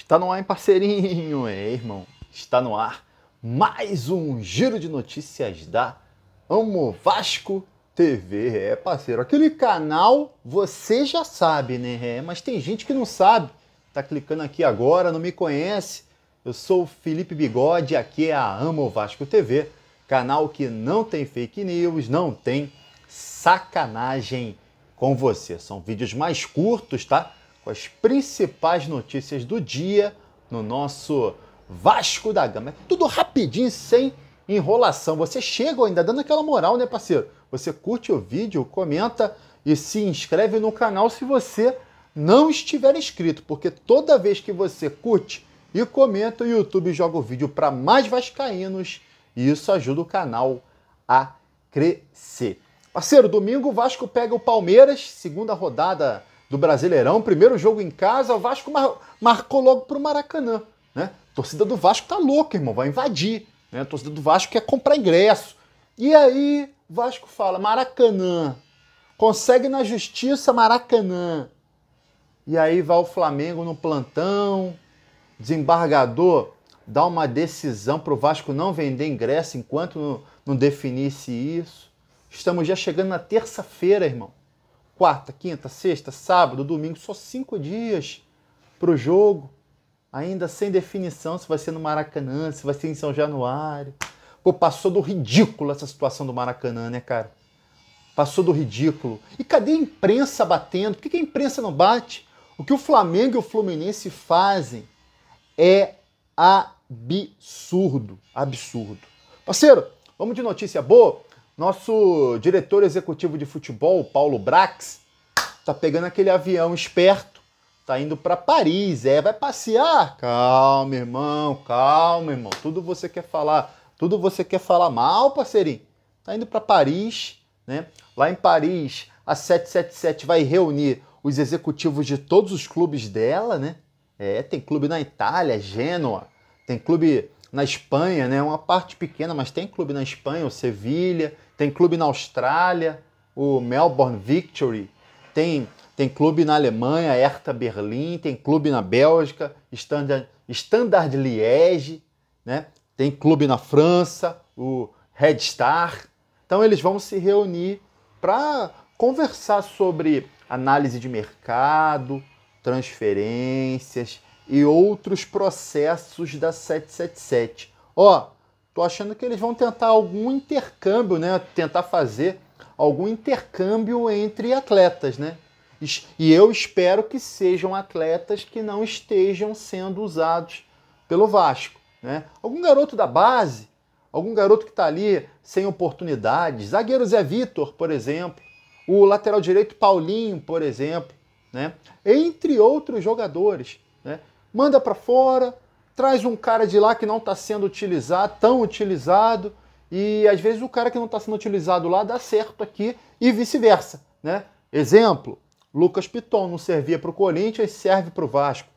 Está no ar, em parceirinho, hein, é, irmão? Está no ar mais um giro de notícias da Amo Vasco TV. É, parceiro, aquele canal você já sabe, né? É, mas tem gente que não sabe. Tá clicando aqui agora, não me conhece. Eu sou o Felipe Bigode, aqui é a Amo Vasco TV, canal que não tem fake news, não tem sacanagem com você. São vídeos mais curtos, tá? as principais notícias do dia no nosso Vasco da Gama. É tudo rapidinho, sem enrolação. Você chega ainda dando aquela moral, né, parceiro? Você curte o vídeo, comenta e se inscreve no canal se você não estiver inscrito, porque toda vez que você curte e comenta, o YouTube joga o vídeo para mais vascaínos e isso ajuda o canal a crescer. Parceiro, domingo o Vasco pega o Palmeiras, segunda rodada do Brasileirão, primeiro jogo em casa, o Vasco mar marcou logo para o Maracanã. Né? torcida do Vasco tá louca, irmão, vai invadir. Né? torcida do Vasco quer comprar ingresso. E aí, Vasco fala, Maracanã, consegue na justiça Maracanã. E aí vai o Flamengo no plantão, desembargador dá uma decisão para o Vasco não vender ingresso enquanto não definisse isso. Estamos já chegando na terça-feira, irmão quarta, quinta, sexta, sábado, domingo, só cinco dias para o jogo, ainda sem definição se vai ser no Maracanã, se vai ser em São Januário. Pô, passou do ridículo essa situação do Maracanã, né, cara? Passou do ridículo. E cadê a imprensa batendo? Por que a imprensa não bate? O que o Flamengo e o Fluminense fazem é absurdo. Absurdo. Parceiro, vamos de notícia boa? Nosso diretor executivo de futebol, Paulo Brax, tá pegando aquele avião esperto, tá indo para Paris, é, vai passear. Calma, irmão, calma, irmão. Tudo você quer falar, tudo você quer falar mal, parceirinho. Tá indo para Paris, né? Lá em Paris, a 777 vai reunir os executivos de todos os clubes dela, né? É, tem clube na Itália, Gênua, tem clube na Espanha, né? Uma parte pequena, mas tem clube na Espanha, o Sevilha, tem clube na Austrália, o Melbourne Victory, tem tem clube na Alemanha, Hertha Berlim, tem clube na Bélgica, Standard, Standard Liège, né? Tem clube na França, o Red Star. Então eles vão se reunir para conversar sobre análise de mercado, transferências, e outros processos da 777. Ó, tô achando que eles vão tentar algum intercâmbio, né? Tentar fazer algum intercâmbio entre atletas, né? E eu espero que sejam atletas que não estejam sendo usados pelo Vasco, né? Algum garoto da base, algum garoto que está ali sem oportunidades, zagueiro Zé Vitor, por exemplo, o lateral direito Paulinho, por exemplo, né? Entre outros jogadores, né? manda para fora, traz um cara de lá que não está sendo utilizado, tão utilizado, e às vezes o cara que não está sendo utilizado lá dá certo aqui e vice-versa, né? Exemplo, Lucas Piton não servia para o Corinthians, serve para o Vasco.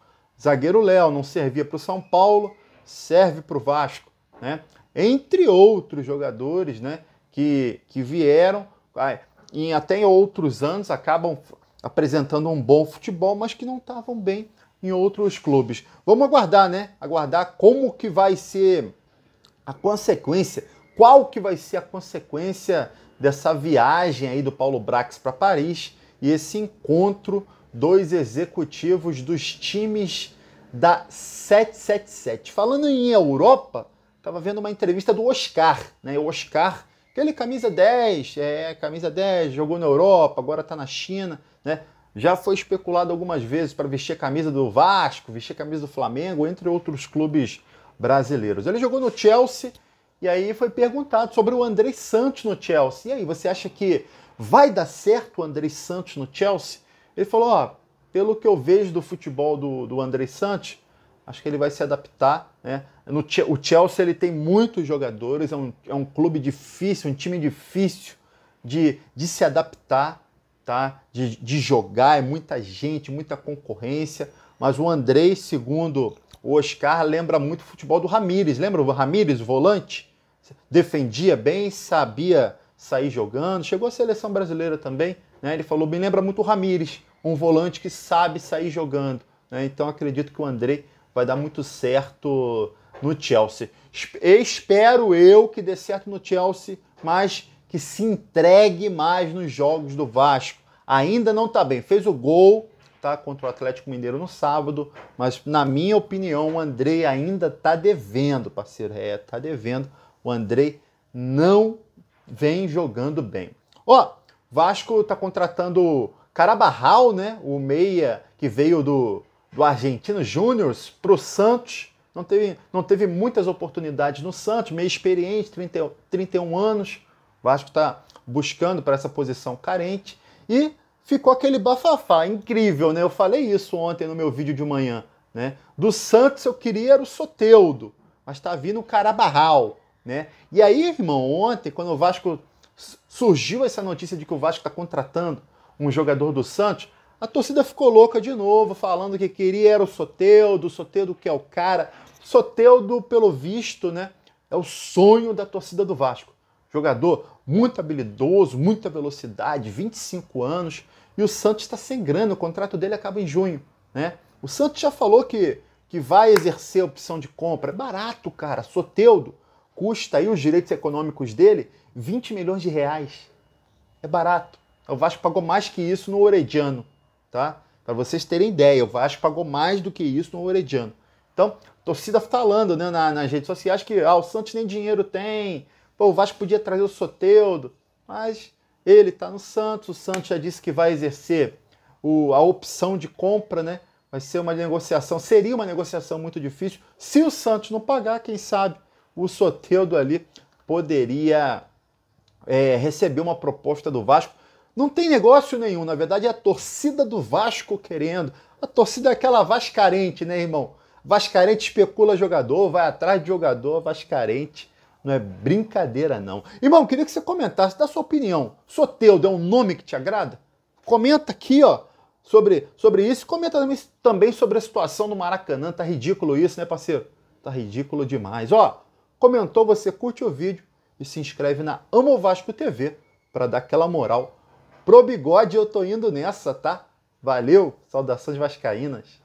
Zagueiro Léo não servia para o São Paulo, serve para o Vasco, né? Entre outros jogadores, né, que, que vieram e até em outros anos acabam apresentando um bom futebol, mas que não estavam bem em outros clubes. Vamos aguardar, né? Aguardar como que vai ser a consequência, qual que vai ser a consequência dessa viagem aí do Paulo Brax para Paris e esse encontro dos executivos dos times da 777. Falando em Europa, estava vendo uma entrevista do Oscar, né? O Oscar, aquele camisa 10, é, camisa 10, jogou na Europa, agora está na China, né? Já foi especulado algumas vezes para vestir a camisa do Vasco, vestir a camisa do Flamengo, entre outros clubes brasileiros. Ele jogou no Chelsea e aí foi perguntado sobre o André Santos no Chelsea. E aí, você acha que vai dar certo o André Santos no Chelsea? Ele falou: ó, pelo que eu vejo do futebol do, do André Santos, acho que ele vai se adaptar. Né? No, o Chelsea ele tem muitos jogadores, é um, é um clube difícil, um time difícil de, de se adaptar tá? De, de jogar, é muita gente, muita concorrência. Mas o Andrei, segundo o Oscar, lembra muito o futebol do Ramires. Lembra o Ramires, o volante? Defendia bem, sabia sair jogando. Chegou à seleção brasileira também, né? Ele falou, me lembra muito o Ramires, um volante que sabe sair jogando. Né? Então acredito que o Andrei vai dar muito certo no Chelsea. Espero eu que dê certo no Chelsea, mas que se entregue mais nos jogos do Vasco. Ainda não está bem. Fez o gol tá, contra o Atlético Mineiro no sábado, mas na minha opinião, o Andrei ainda está devendo, parceiro. É, tá devendo. O Andrei não vem jogando bem. Ó, Vasco está contratando Carabarral, né? O meia que veio do, do Argentino Júnior para o Santos. Não teve, não teve muitas oportunidades no Santos, meio experiente, 30, 31 anos. O Vasco está buscando para essa posição carente e ficou aquele bafafá incrível, né? Eu falei isso ontem no meu vídeo de manhã, né? Do Santos eu queria era o Soteudo, mas tá vindo o Carabarral, né? E aí, irmão, ontem quando o Vasco surgiu essa notícia de que o Vasco está contratando um jogador do Santos, a torcida ficou louca de novo, falando que queria era o Soteudo, Soteudo que é o cara. Soteudo, pelo visto, né, é o sonho da torcida do Vasco. Jogador muito habilidoso, muita velocidade, 25 anos. E o Santos está sem grana, o contrato dele acaba em junho. Né? O Santos já falou que, que vai exercer a opção de compra. É barato, cara. Soteudo custa aí os direitos econômicos dele 20 milhões de reais. É barato. O Vasco pagou mais que isso no Orediano, tá? Para vocês terem ideia, o Vasco pagou mais do que isso no Orediano. Então, torcida falando né, na, nas redes sociais que ah, o Santos nem dinheiro tem, Pô, o Vasco podia trazer o Soteudo, mas ele está no Santos. O Santos já disse que vai exercer o, a opção de compra, né? Vai ser uma negociação, seria uma negociação muito difícil. Se o Santos não pagar, quem sabe o Soteudo ali poderia é, receber uma proposta do Vasco. Não tem negócio nenhum, na verdade é a torcida do Vasco querendo. A torcida é aquela vascarente, né, irmão? Vascarente especula jogador, vai atrás de jogador, vascarente não é brincadeira, não. Irmão, queria que você comentasse, dá sua opinião. Soteudo é um nome que te agrada? Comenta aqui, ó, sobre, sobre isso. Comenta também sobre a situação do Maracanã. Tá ridículo isso, né, parceiro? Tá ridículo demais. Ó, comentou, você curte o vídeo e se inscreve na Amo Vasco TV para dar aquela moral. Pro bigode eu tô indo nessa, tá? Valeu, saudações vascaínas.